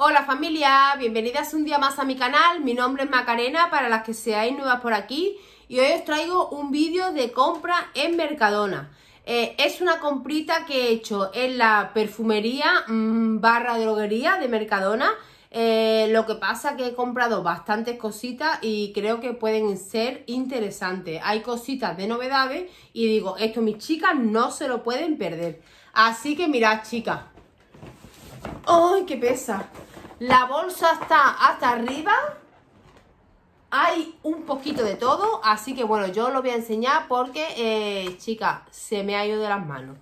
Hola familia, bienvenidas un día más a mi canal, mi nombre es Macarena para las que seáis nuevas por aquí y hoy os traigo un vídeo de compra en Mercadona. Eh, es una comprita que he hecho en la perfumería mm, barra droguería de Mercadona, eh, lo que pasa que he comprado bastantes cositas y creo que pueden ser interesantes. Hay cositas de novedades y digo, esto mis chicas no se lo pueden perder. Así que mirad chicas, ¡Ay, qué pesa! La bolsa está hasta arriba. Hay un poquito de todo, así que bueno, yo lo voy a enseñar porque, eh, chicas, se me ha ido de las manos.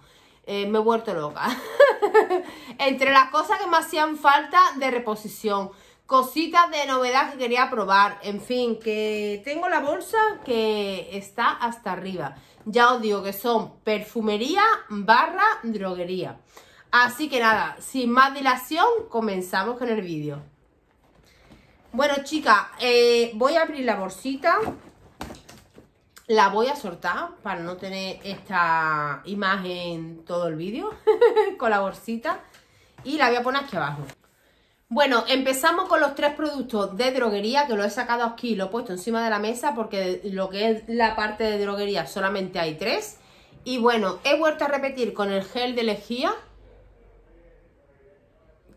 Eh, me he vuelto loca. Entre las cosas que me hacían falta de reposición, cositas de novedad que quería probar, en fin, que tengo la bolsa que está hasta arriba. Ya os digo que son perfumería barra droguería. Así que nada, sin más dilación, comenzamos con el vídeo. Bueno, chicas, eh, voy a abrir la bolsita. La voy a soltar para no tener esta imagen todo el vídeo con la bolsita. Y la voy a poner aquí abajo. Bueno, empezamos con los tres productos de droguería que lo he sacado aquí y lo he puesto encima de la mesa porque lo que es la parte de droguería solamente hay tres. Y bueno, he vuelto a repetir con el gel de lejía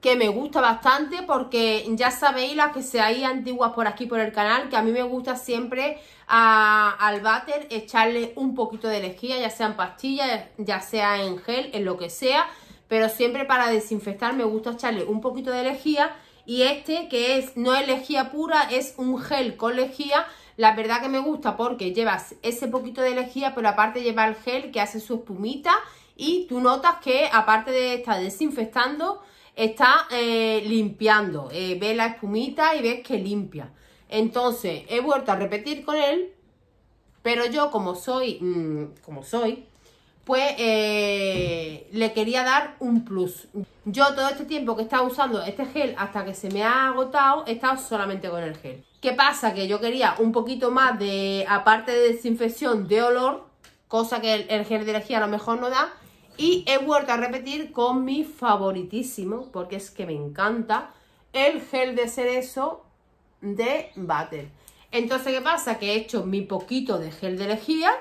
que me gusta bastante porque ya sabéis las que se seáis antiguas por aquí por el canal que a mí me gusta siempre al váter echarle un poquito de lejía ya sea en pastillas, ya sea en gel, en lo que sea pero siempre para desinfectar me gusta echarle un poquito de lejía y este que es no es lejía pura, es un gel con lejía la verdad que me gusta porque llevas ese poquito de lejía pero aparte lleva el gel que hace su espumita y tú notas que aparte de estar desinfectando está eh, limpiando. Eh, ve la espumita y ves que limpia. Entonces, he vuelto a repetir con él, pero yo como soy, mm, como soy, pues eh, le quería dar un plus. Yo todo este tiempo que estaba usando este gel hasta que se me ha agotado, he estado solamente con el gel. ¿Qué pasa? Que yo quería un poquito más de, aparte de desinfección, de olor, cosa que el, el gel de energía a lo mejor no da, y he vuelto a repetir con mi favoritísimo, porque es que me encanta, el gel de cerezo de Butter. Entonces, ¿qué pasa? Que he hecho mi poquito de gel de lejía,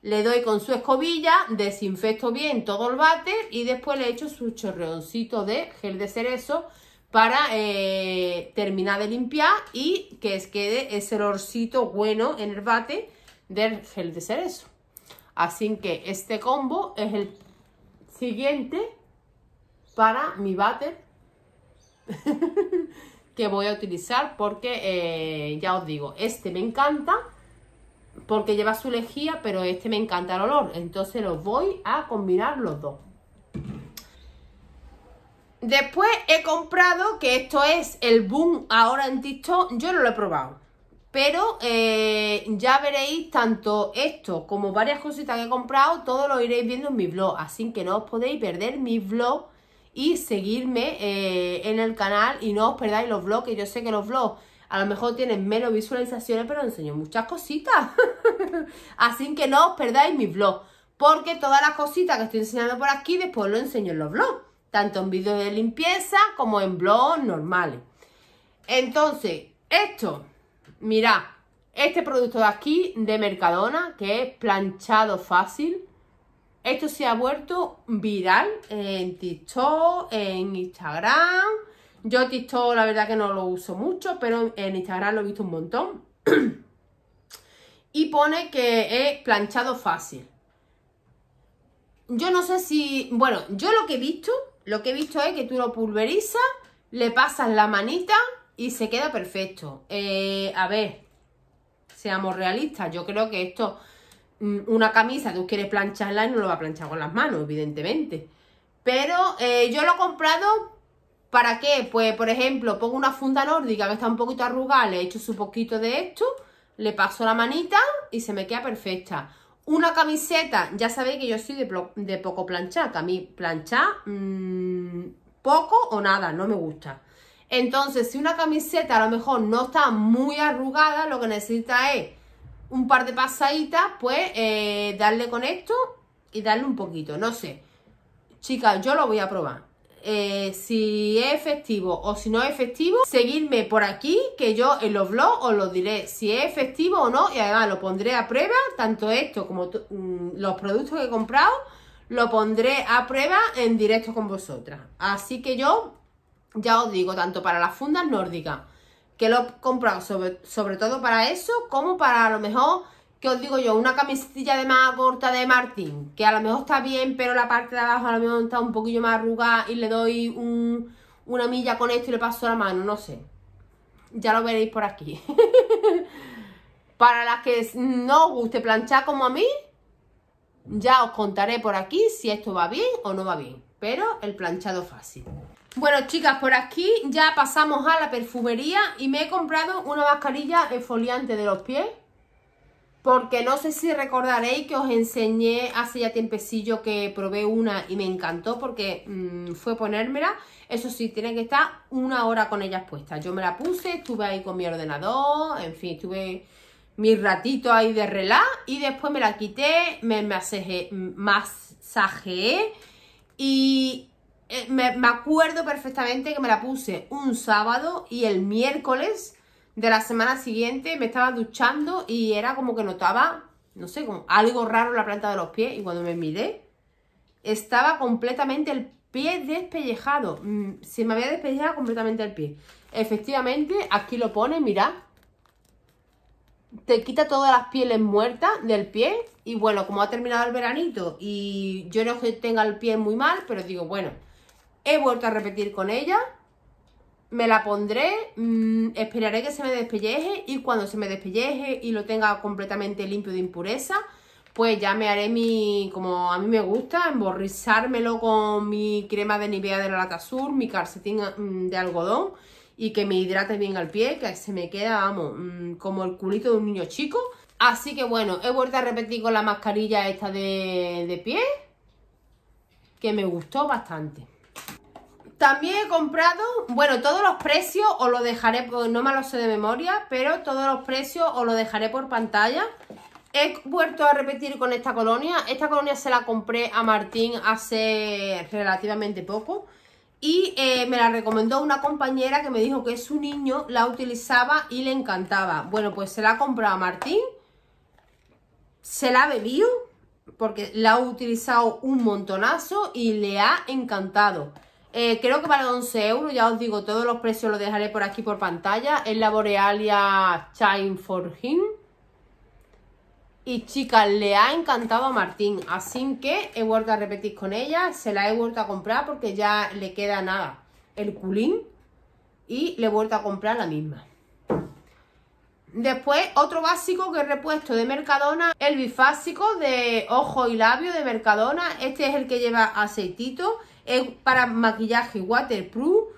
le doy con su escobilla, desinfecto bien todo el váter y después le echo su chorreoncito de gel de cerezo para eh, terminar de limpiar y que quede ese olorcito bueno en el bate del gel de cerezo. Así que este combo es el siguiente para mi váter que voy a utilizar porque eh, ya os digo, este me encanta porque lleva su lejía, pero este me encanta el olor, entonces los voy a combinar los dos. Después he comprado, que esto es el boom ahora en TikTok, yo no lo he probado. Pero eh, ya veréis tanto esto como varias cositas que he comprado, todo lo iréis viendo en mi blog. Así que no os podéis perder mi blog y seguirme eh, en el canal y no os perdáis los blogs. que yo sé que los blogs a lo mejor tienen menos visualizaciones, pero enseño muchas cositas. Así que no os perdáis mi blog, porque todas las cositas que estoy enseñando por aquí después lo enseño en los blogs, tanto en vídeos de limpieza como en blogs normales. Entonces, esto Mirá, este producto de aquí, de Mercadona, que es planchado fácil. Esto se ha vuelto viral en TikTok, en Instagram. Yo TikTok la verdad que no lo uso mucho, pero en Instagram lo he visto un montón. y pone que es planchado fácil. Yo no sé si... Bueno, yo lo que he visto, lo que he visto es que tú lo pulverizas, le pasas la manita y se queda perfecto. Eh, a ver, seamos realistas. Yo creo que esto, mm, una camisa, tú quieres plancharla no lo va a planchar con las manos, evidentemente. Pero eh, yo lo he comprado ¿Para qué? Pues, por ejemplo, pongo una funda nórdica que está un poquito arrugada, le hecho su poquito de esto, le paso la manita y se me queda perfecta. Una camiseta, ya sabéis que yo soy de, poco planchada a mí planchar mm, poco o nada, no me gusta. Entonces, si una camiseta a lo mejor no está muy arrugada, lo que necesita es un par de pasaditas, pues eh, darle con esto y darle un poquito, no sé. Chicas, yo lo voy a probar. Eh, si es efectivo o si no es efectivo, seguidme por aquí, que yo en los vlogs os lo diré si es efectivo o no. Y además lo pondré a prueba, tanto esto como mm, los productos que he comprado, lo pondré a prueba en directo con vosotras. Así que yo ya os digo, tanto para las fundas nórdicas, que lo he comprado sobre, sobre todo para eso, como para a lo mejor, que os digo yo, una camisilla de más corta de Martín, que a lo mejor está bien, pero la parte de abajo a lo mejor está un poquillo más arrugada y le doy una milla con esto y le paso la mano, no sé. Ya lo veréis por aquí. para las que no os guste planchar como a mí, ya os contaré por aquí si esto va bien o no va bien. Pero el planchado fácil. Bueno, chicas, por aquí ya pasamos a la perfumería y me he comprado una mascarilla exfoliante de los pies. Porque no sé si recordaréis que os enseñé hace ya tiempecillo que probé una y me encantó porque mm, fue ponérmela. Eso sí, tiene que estar una hora con ellas puestas. Yo me la puse, estuve ahí con mi ordenador, en fin, estuve mi ratito ahí de relá y después me la quité, me masajeé y eh, me, acuerdo perfectamente que me la puse un sábado y el miércoles de la semana siguiente me estaba duchando y era como que notaba, no sé, como algo raro en la planta de los pies. Y cuando me miré, estaba completamente el pie despellejado. Mm, se me había despellejado completamente el pie. Efectivamente, aquí lo pone, mirad te quita todas las pieles muertas del pie y bueno, como ha terminado el veranito y yo no que tenga el pie muy mal, pero digo, bueno, He vuelto a repetir con ella. Me la pondré, mm, esperaré que se me despelleje y cuando se me despelleje y lo tenga completamente limpio de impureza, pues ya me haré mi, como a mí me gusta, emborrizármelo con mi crema de Nivea de la Lata azul. mi calcetín mm, de algodón y que me hidrate bien al pie, que se me queda, mm, como el culito de un niño chico. Así que bueno, he vuelto a repetir con la mascarilla esta de pie, que me gustó bastante. También he comprado, bueno, todos los precios os lo dejaré, pues, no me lo sé de memoria, pero todos los precios os lo dejaré por pantalla. He vuelto a repetir con esta colonia. Esta colonia se la compré a Martín hace relativamente poco. Y eh, me la recomendó una compañera que me dijo que su niño la utilizaba y le encantaba. Bueno, pues se la ha comprado a Martín. Se la ha bebido porque la ha utilizado un montonazo y le ha encantado. Eh, creo que vale 11 euros, ya os digo, todos los precios los dejaré por aquí por pantalla. Es la Borealia Shine for Him. Y chicas, le ha encantado a Martín, así que he vuelto a repetir con ella, se la he vuelto a comprar porque ya le queda nada el culín y le he vuelto a comprar la misma. Después, otro básico que he repuesto de Mercadona, el bifásico de ojo y labio de Mercadona. Este es el que lleva aceitito es para maquillaje waterproof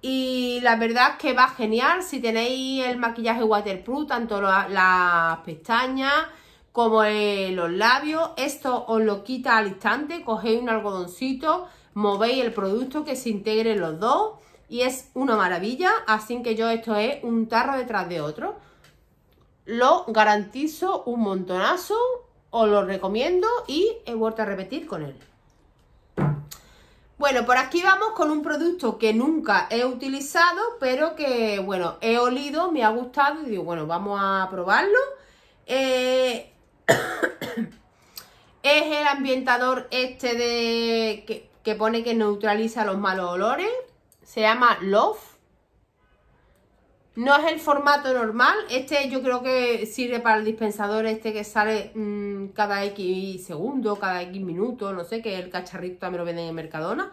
y la verdad es que va genial si tenéis el maquillaje waterproof, tanto las la pestañas como los labios. Esto os lo quita al instante, cogéis un algodoncito, movéis el producto que se integre los dos y es una maravilla. Así que yo esto es un tarro detrás de otro. Lo garantizo un montonazo, os lo recomiendo y he vuelto a repetir con él. Bueno, por aquí vamos con un producto que nunca he utilizado, pero que, bueno, he olido, me ha gustado y digo, bueno, vamos a probarlo. Eh, es el ambientador este de que, pone que neutraliza los malos olores. Se llama Love. No es el formato normal. Este yo creo que sirve para el dispensador este que sale mm, cada X segundo, cada X minuto, no sé, que el cacharrito también lo venden en Mercadona.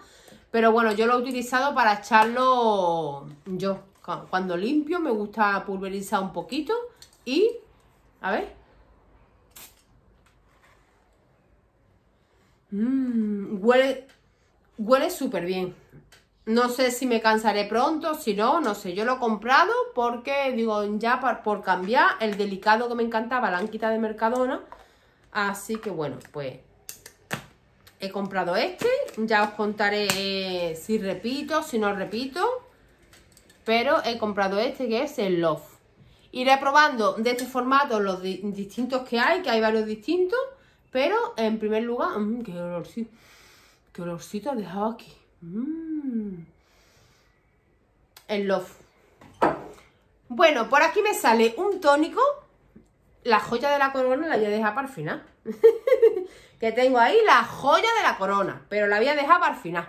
Pero bueno, yo lo he utilizado para echarlo yo. Cuando limpio me gusta pulverizar un poquito y... A ver. Mm, huele, huele súper bien. No sé si me cansaré pronto, si no, no sé. Yo lo he comprado porque, digo, ya por, cambiar el delicado que me encantaba, la han de Mercadona. Así que bueno, pues he comprado este. Ya os contaré eh, si repito, si no repito. Pero he comprado este que es el Love. Iré probando de este formato los distintos que hay, que hay varios distintos. Pero en primer lugar, mm, qué olorcito, qué olorcito ha dejado aquí. Mm. El Love. Bueno, por aquí me sale un tónico la joya de la corona la voy a dejar para el final. que tengo ahí la joya de la corona, pero la voy a dejar para el final.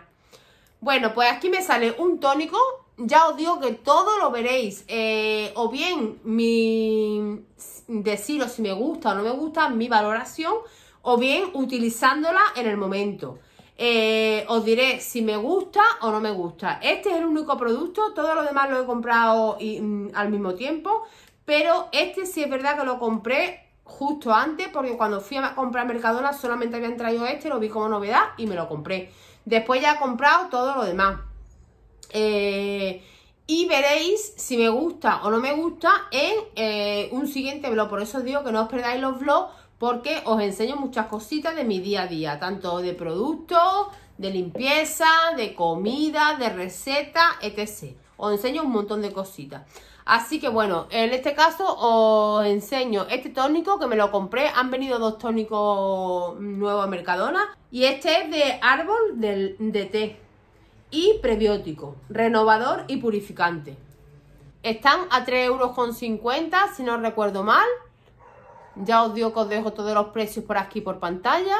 Bueno, pues aquí me sale un tónico. Ya os digo que todo lo veréis. Eh, o bien mi deciros si me gusta o no me gusta, mi valoración. O bien utilizándola en el momento. Eh, os diré si me gusta o no me gusta. Este es el único producto. Todo lo demás lo he comprado y, mm, al mismo tiempo. Pero este sí es verdad que lo compré justo antes, porque cuando fui a comprar Mercadona solamente habían traído este, lo vi como novedad y me lo compré. Después ya he comprado todo lo demás. Eh, y veréis si me gusta o no me gusta en eh, un siguiente vlog. Por eso os digo que no os perdáis los vlogs porque os enseño muchas cositas de mi día a día. Tanto de productos, de limpieza, de comida, de receta etc. Os enseño un montón de cositas. Así que bueno, en este caso os enseño este tónico que me lo compré. Han venido dos tónicos nuevos a Mercadona. Y este es de árbol del, de té y prebiótico, renovador y purificante. Están a 3,50 euros, si no recuerdo mal. Ya os digo que os dejo todos los precios por aquí por pantalla.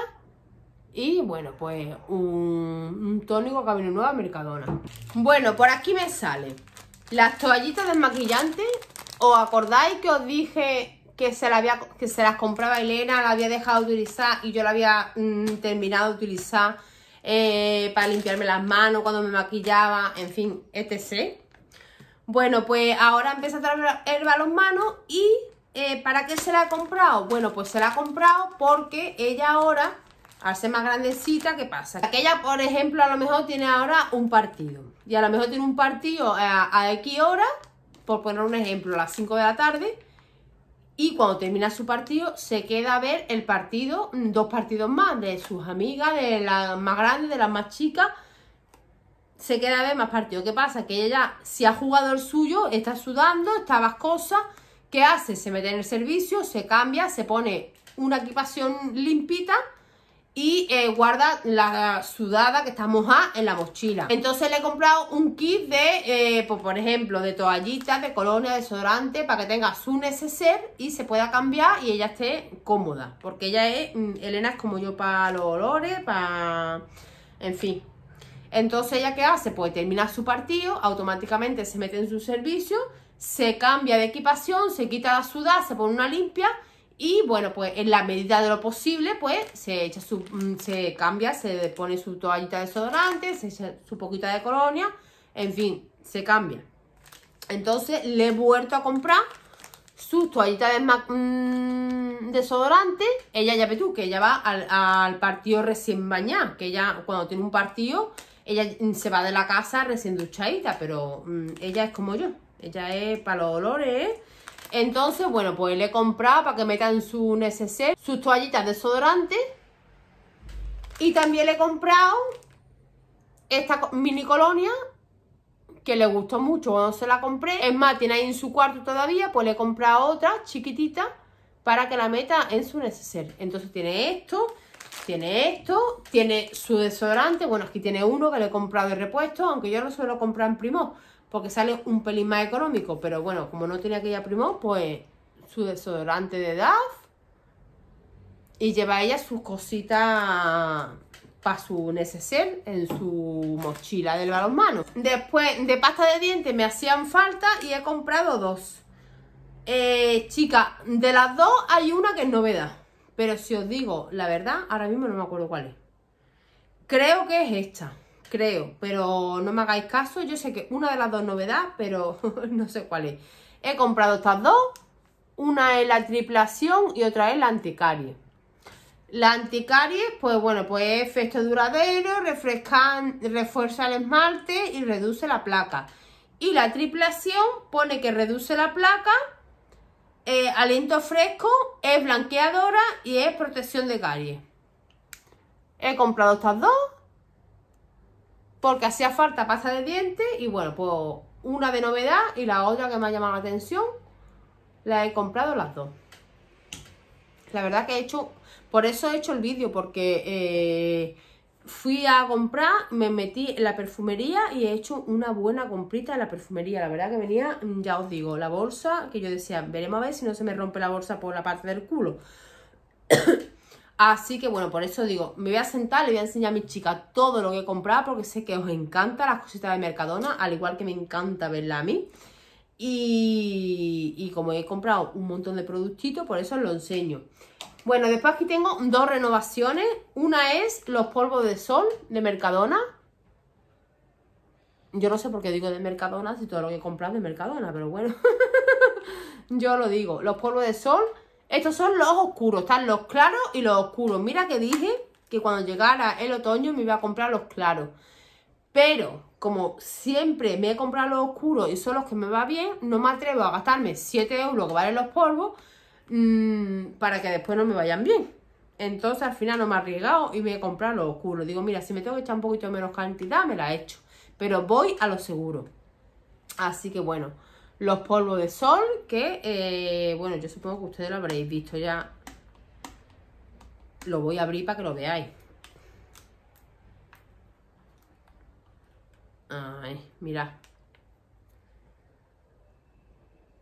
Y bueno, pues un, tónico que ha venido nuevo a Mercadona. Bueno, por aquí me sale las toallitas desmaquillantes, ¿os acordáis que os dije que se, la había, que se las compraba Elena, la había dejado de utilizar y yo la había mm, terminado de utilizar eh, para limpiarme las manos cuando me maquillaba, en fin, etc. Bueno, pues ahora empieza a traer el balonmano y eh, ¿para qué se la ha comprado? Bueno, pues se la ha comprado porque ella ahora, al ser más grandecita, ¿qué pasa? Aquella, por ejemplo, a lo mejor tiene ahora un partido y a lo mejor tiene un partido a, X hora, por poner un ejemplo, a las 5 de la tarde, y cuando termina su partido se queda a ver el partido, mm, dos partidos más, de sus amigas, de las más grandes, de las más chicas, se queda a ver más partidos. ¿Qué pasa? Que ella, si ha jugado el suyo, está sudando, está cosas ¿qué hace? Se mete en el servicio, se cambia, se pone una equipación limpita y eh, guarda la sudada que está mojada en la mochila. Entonces le he comprado un kit de, eh, pues, por ejemplo, de toallitas, de colonia, desodorante, para que tenga su neceser y se pueda cambiar y ella esté cómoda. Porque ella es, mm, Elena es como yo para los olores, para... en fin. Entonces ella qué hace? Pues termina su partido, automáticamente se mete en su servicio, se cambia de equipación, se quita la sudada, se pone una limpia y bueno, pues en la medida de lo posible, pues se echa mm, se cambia, se pone su toallita desodorante, se echa su poquita de colonia, en fin, se cambia. Entonces le he vuelto a comprar sus toallitas de mm, desodorante. Ella ya ve tú, que ella va al, partido recién bañada, que ella cuando tiene un partido, ella mm, se va de la casa recién duchadita, pero ella es como yo. Ella es para los olores, ¿eh? Entonces, bueno, pues le he comprado para que en su neceser, sus toallitas desodorantes. Y también le he comprado esta mini colonia que le gustó mucho cuando se la compré. Es más, tiene ahí en su cuarto todavía, pues le he comprado otra chiquitita para que la meta en su neceser. Entonces tiene esto, tiene esto, tiene su desodorante. Bueno, aquí tiene uno que le he comprado de repuesto, aunque yo no suelo comprar en primo porque sale un pelín más económico, pero bueno, como no tiene aquella primo, pues su desodorante de edad. y lleva ella sus cositas para su neceser en su mochila del balonmano. Después de pasta de dientes me hacían falta y he comprado dos. Eh, Chicas, de las dos hay una que es novedad. Pero si os digo la verdad, ahora mismo no me acuerdo cuál es. Creo que es esta creo, pero no me hagáis caso, yo sé que una de las dos novedades pero no sé cuál es. He comprado estas dos, una es la triplación y otra es la anticarie. La anticarie pues bueno, pues efecto duradero, refrescan, refuerza el esmalte y reduce la placa. Y la triplación pone que reduce la placa, eh, aliento fresco, es blanqueadora y es protección de caries. He comprado estas dos porque hacía falta pasta de dientes y bueno, pues una de novedad y la otra que me ha llamado la atención, la he comprado las dos. La verdad que he hecho, por eso he hecho el vídeo, porque eh, fui a comprar, me metí en la perfumería y he hecho una buena comprita en la perfumería. La verdad que venía, mm, ya os digo, la bolsa, que yo decía, veremos a ver si no se me rompe la bolsa por la parte del culo. Así que bueno, por eso digo, me voy a sentar, le voy a enseñar a mi chica todo lo que he comprado porque sé que os encanta las cositas de Mercadona, al igual que me encanta verla a mí. Y, como he comprado un montón de productitos, por eso os lo enseño. Bueno, después aquí tengo dos renovaciones. Una es los polvos de sol de Mercadona. Yo no sé por qué digo de Mercadona si todo lo que he comprado es de Mercadona, pero bueno. Yo lo digo, los polvos de sol estos son los oscuros, están los claros y los oscuros. Mira que dije que cuando llegara el otoño me iba a comprar los claros. Pero como siempre me he comprado los oscuros y son los que me va bien, no me atrevo a gastarme 7 euros que valen los polvos mm, para que después no me vayan bien. Entonces al final no me he arriesgado y me he comprado los oscuros. Digo, mira, si me tengo que echar un poquito menos cantidad, me la he hecho. Pero voy a lo seguro. Así que bueno los polvos de sol, que, eh, bueno, yo supongo que ustedes lo habréis visto ya. Lo voy a abrir para que lo veáis. Ay, mirad.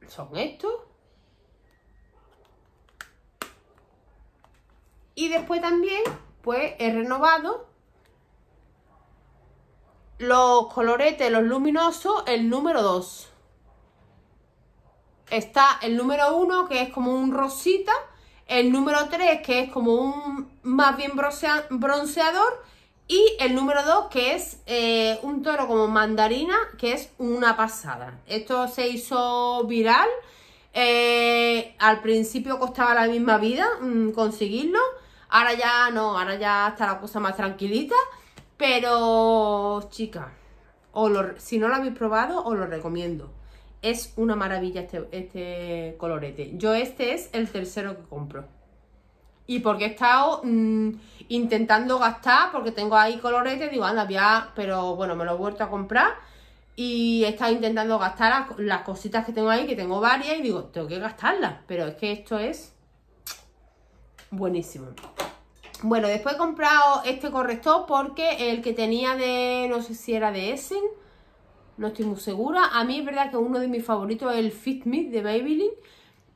Son estos. Y después también, pues, he renovado los coloretes, los luminosos, el número 2 está el número 1, que es como un rosita, el número 3, que es como un más bien bronceador, y el número 2, que es eh, un toro como mandarina, que es una pasada. Esto se hizo viral. Eh, al principio costaba la misma vida mm, conseguirlo. Ahora ya no, ahora ya está la cosa más tranquilita. Pero, chicas, si no lo habéis probado, os lo recomiendo. Es una maravilla este, este colorete. Yo este es el tercero que compro. Y porque he estado mm, intentando gastar, porque tengo ahí colorete, digo, anda, ya, pero bueno, me lo he vuelto a comprar. Y he estado intentando gastar las, las cositas que tengo ahí, que tengo varias, y digo, tengo que gastarlas. Pero es que esto es buenísimo. Bueno, después he comprado este corrector porque el que tenía de, no sé si era de Essen, no estoy muy segura. A mí es verdad que uno de mis favoritos es el Fit Me de Maybelline,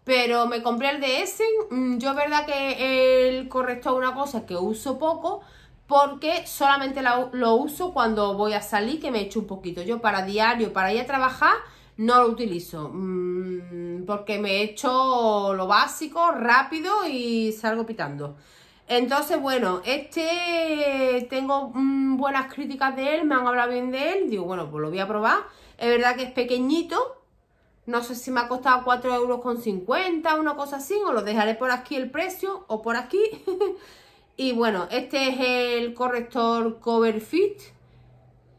pero me compré el de Essen. Mm, yo es verdad que el correcto es una cosa que uso poco, porque solamente lo uso cuando voy a salir, que me echo un poquito. Yo para diario, para ir a trabajar, no lo utilizo, mm, porque me echo lo básico, rápido y salgo pitando. Entonces, bueno, este tengo mm, buenas críticas de él, me han hablado bien de él. Digo, bueno, pues lo voy a probar. Es verdad que es pequeñito. No sé si me ha costado 4,50 euros, una cosa así. o lo dejaré por aquí el precio o por aquí. y bueno, este es el corrector Coverfit.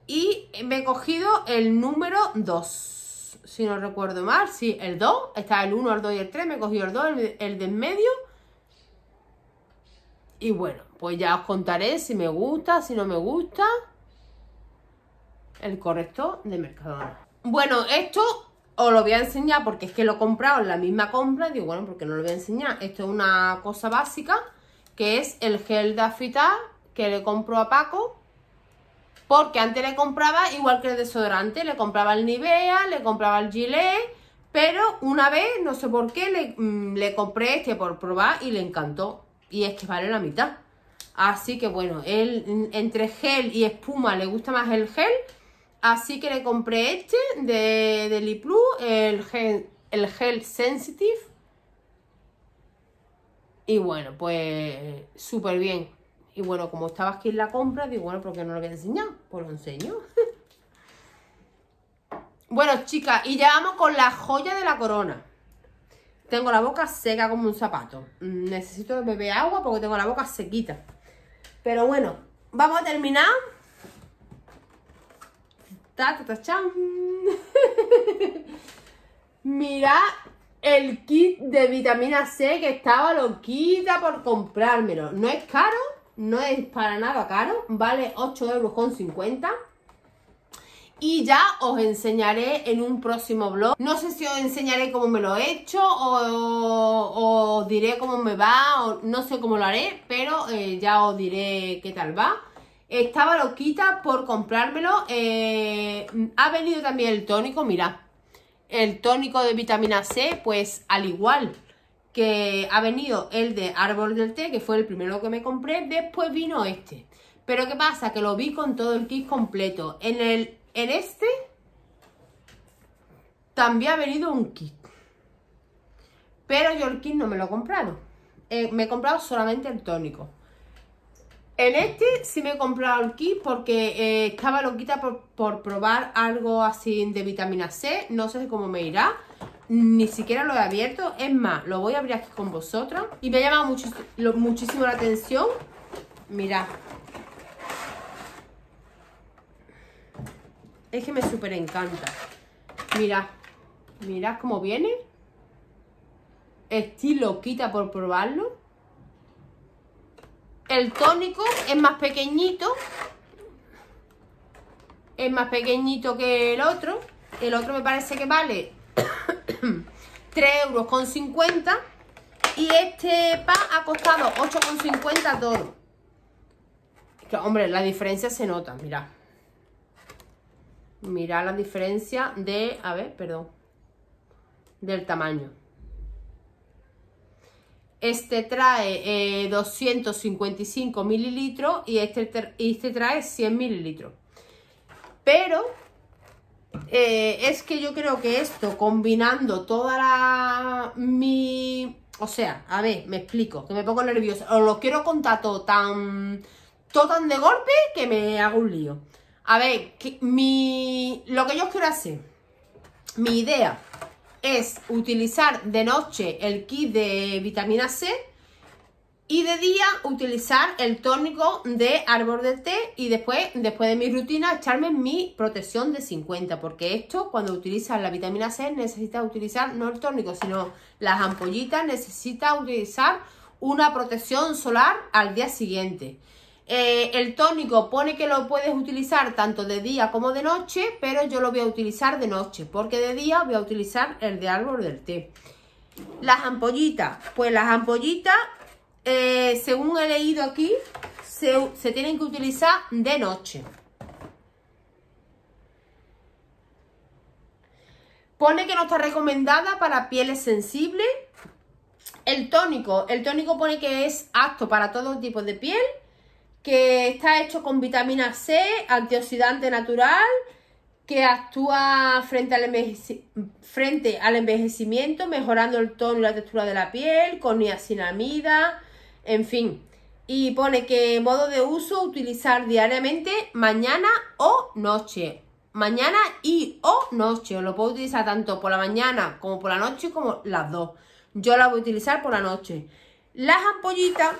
Y me he cogido el número 2. Si no recuerdo mal, sí, el 2. Está el 1, el 2 y el 3. Me he cogido el 2, el, el de en medio y bueno, pues ya os contaré si me gusta, si no me gusta el corrector de Mercadona. Bueno, esto os lo voy a enseñar porque es que lo he comprado en la misma compra. Digo, bueno, porque no lo voy a enseñar. Esto es una cosa básica que es el gel de afeitar que le compro a Paco. Porque antes le compraba, igual que el desodorante, le compraba el Nivea, le compraba el Gillette. Pero una vez, no sé por qué, le, mm, le compré este por probar y le encantó y es que vale la mitad. Así que bueno, él entre gel y espuma le gusta más el gel. Así que le compré este de, de Liplu, el gel, el gel Sensitive. Y bueno, pues súper bien. Y bueno, como estaba aquí en la compra, digo, bueno, ¿por qué no lo voy a enseñar? Pues lo enseño. bueno, chicas, y ya vamos con la joya de la corona. Tengo la boca seca como un zapato. Mm, necesito beber agua porque tengo la boca sequita. Pero bueno, vamos a terminar. Mirad el kit de vitamina C que estaba loquita por comprármelo. No es caro, no es para nada caro. Vale 8,50 euros y ya os enseñaré en un próximo blog. No sé si os enseñaré cómo me lo he hecho o os diré cómo me va, o, no sé cómo lo haré, pero eh, ya os diré qué tal va. Estaba loquita por comprármelo. Eh, ha venido también el tónico, mirad. El tónico de vitamina C, pues al igual que ha venido el de árbol del té, que fue el primero que me compré, después vino este. Pero ¿qué pasa? Que lo vi con todo el kit completo. En el en este también ha venido un kit. Pero yo el kit no me lo he comprado. Eh, me he comprado solamente el tónico. En este sí me he comprado el kit porque eh, estaba loquita por, por, probar algo así de vitamina C. No sé cómo me irá. Ni siquiera lo he abierto. Es más, lo voy a abrir aquí con vosotros. Y me ha llamado muchísimo la atención. Mirad. Es que me súper encanta. Mirad, mirad cómo viene. Estoy quita por probarlo. El tónico es más pequeñito. Es más pequeñito que el otro. El otro me parece que vale 3,50 euros Y este pan ha costado 8,50 todo. Que, hombre, la diferencia se nota, mirad. Mirad la diferencia de, a ver, perdón, del tamaño. Este trae 255 eh, mililitros y este, este trae 100 mililitros. Pero eh, es que yo creo que esto, combinando toda la... mi... O sea, a ver, me explico, que me pongo nerviosa. Os lo quiero contar todo tan... Todo tan de golpe que me hago un lío. A ver, mi, lo que yo quiero hacer, mi idea es utilizar de noche el kit de vitamina C y de día utilizar el tónico de árbol de té y después, después de mi rutina echarme mi protección de 50 porque esto cuando utilizas la vitamina C necesitas utilizar no el tónico sino las ampollitas necesita utilizar una protección solar al día siguiente eh, el tónico pone que lo puedes utilizar tanto de día como de noche, pero yo lo voy a utilizar de noche, porque de día voy a utilizar el de árbol del té. Las ampollitas, pues las ampollitas, eh, según he leído aquí, se, se tienen que utilizar de noche. Pone que no está recomendada para pieles sensibles. El tónico, el tónico pone que es apto para todo tipo de piel que está hecho con vitamina C, antioxidante natural, que actúa frente al, envejecimiento, mejorando el tono y la textura de la piel, con niacinamida, en fin. Y pone que modo de uso utilizar diariamente mañana o noche. Mañana y o noche. Lo puedo utilizar tanto por la mañana como por la noche, como las dos. Yo la voy a utilizar por la noche. Las ampollitas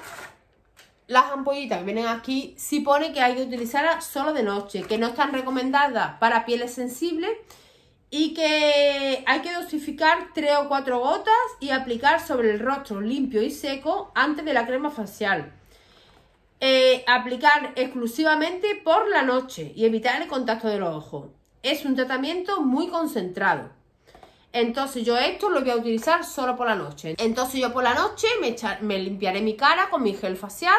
las ampollitas que vienen aquí, si pone que hay que utilizarlas solo de noche, que no están recomendadas para pieles sensibles y que hay que dosificar 3 o 4 gotas y aplicar sobre el rostro limpio y seco antes de la crema facial. Eh, aplicar exclusivamente por la noche y evitar el contacto de los ojos. Es un tratamiento muy concentrado. Entonces yo esto lo voy a utilizar solo por la noche. Entonces yo por la noche me, limpiaré mi cara con mi gel facial,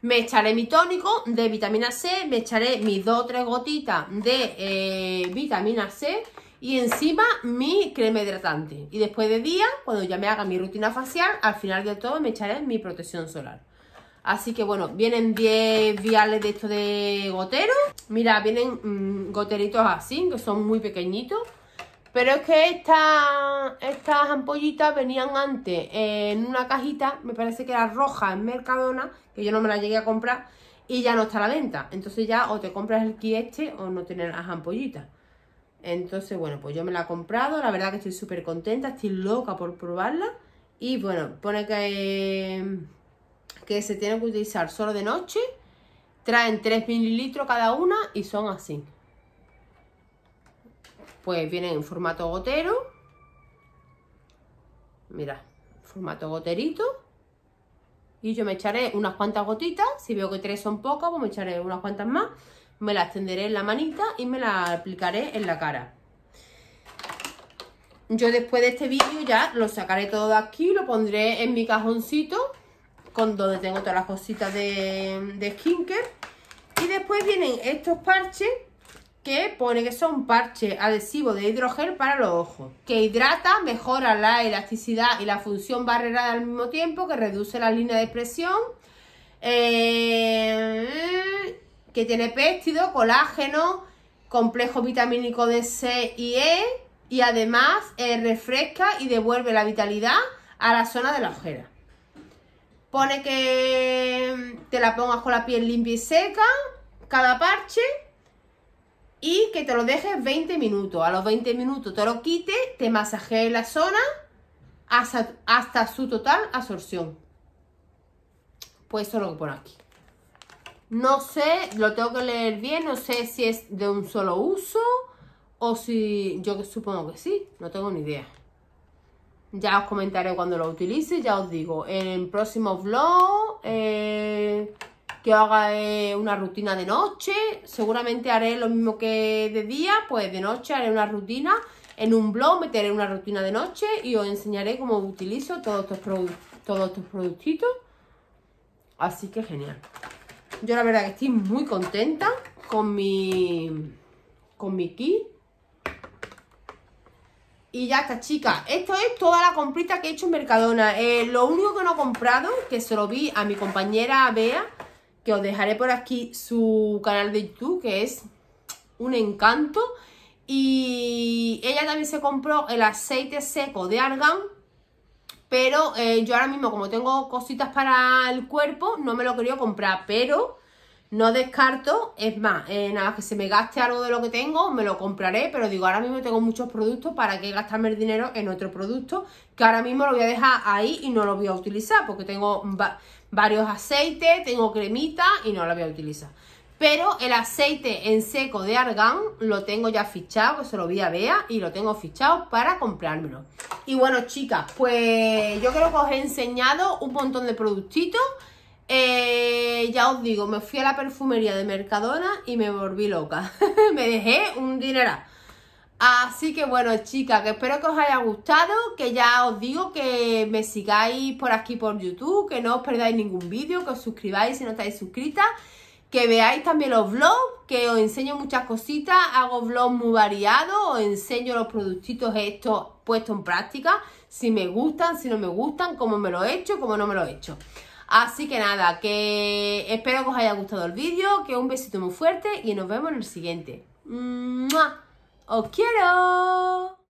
me echaré mi tónico de vitamina C, me echaré mis dos o tres gotitas de eh, vitamina C y encima mi crema hidratante. Y después de día, cuando ya me haga mi rutina facial, al final de todo me echaré mi protección solar. Así que bueno, vienen 10 viales de esto de gotero. Mira, vienen mm, goteritos así, que son muy pequeñitos. Pero es que estas ampollitas venían antes en una cajita, me parece que era roja en Mercadona, que yo no me la llegué a comprar, y ya no está a la venta. Entonces ya o te compras el kit este o no tienes las ampollitas. Entonces, bueno, pues yo me la he comprado, la verdad que estoy súper contenta, estoy loca por probarla. Y bueno, pone que, que se tiene que utilizar solo de noche, traen 3 mililitros cada una y son así pues vienen en formato gotero. Mira, formato goterito. Y yo me echaré unas cuantas gotitas. Si veo que tres son pocas, pues me echaré unas cuantas más. Me las tenderé en la manita y me las aplicaré en la cara. Yo después de este vídeo ya lo sacaré todo de aquí, lo pondré en mi cajoncito con donde tengo todas las cositas de, de skincare. Y después vienen estos parches que pone que es un parche adhesivo de hidrogel para los ojos, que hidrata, mejora la elasticidad y la función barrera al mismo tiempo, que reduce la línea de expresión, eh, que tiene péptido, colágeno, complejo vitamínico de C y E, y además eh, refresca y devuelve la vitalidad a la zona de la ojera. Pone que te la pongas con la piel limpia y seca, cada parche, y que te lo dejes 20 minutos. A los 20 minutos te lo quite te masajees la zona hasta, su total absorción. Pues eso es lo que pone aquí. No sé, lo tengo que leer bien, no sé si es de un solo uso o si... Yo supongo que sí, no tengo ni idea. Ya os comentaré cuando lo utilice, ya os digo. En el próximo vlog... Eh, que haga una rutina de noche, seguramente haré lo mismo que de día, pues de noche haré una rutina, en un blog meteré una rutina de noche y os enseñaré cómo utilizo todos estos, productos. todos estos productitos, así que genial. Yo la verdad que estoy muy contenta con mi, con mi kit. Y ya está, chicas. Esto es toda la comprita que he hecho en Mercadona. Eh, lo único que no he comprado, que se lo vi a mi compañera Bea, que os dejaré por aquí su canal de YouTube, que es un encanto. Y ella también se compró el aceite seco de argan, pero eh, yo ahora mismo como tengo cositas para el cuerpo, no me lo quería comprar, pero no descarto, es más, eh, nada, que se me gaste algo de lo que tengo, me lo compraré, pero digo, ahora mismo tengo muchos productos, ¿para qué gastarme el dinero en otro producto? Que ahora mismo lo voy a dejar ahí y no lo voy a utilizar, porque tengo varios aceites, tengo cremita y no la voy a utilizar. Pero el aceite en seco de argán lo tengo ya fichado, que se lo vi a Bea y lo tengo fichado para comprármelo. Y bueno, chicas, pues yo creo que os he enseñado un montón de productitos. Eh, ya os digo, me fui a la perfumería de Mercadona y me volví loca. me dejé un dineral. Así que bueno, chicas, que espero que os haya gustado, que ya os digo que me sigáis por aquí por YouTube, que no os perdáis ningún vídeo, que os suscribáis si no estáis suscritas, que veáis también los vlogs, que os enseño muchas cositas, hago vlogs muy variados, os enseño los productitos estos puestos en práctica, si me gustan, si no me gustan, cómo me lo he hecho, cómo no me lo he hecho. Así que nada, que espero que os haya gustado el vídeo, que un besito muy fuerte y nos vemos en el siguiente. おきゃろー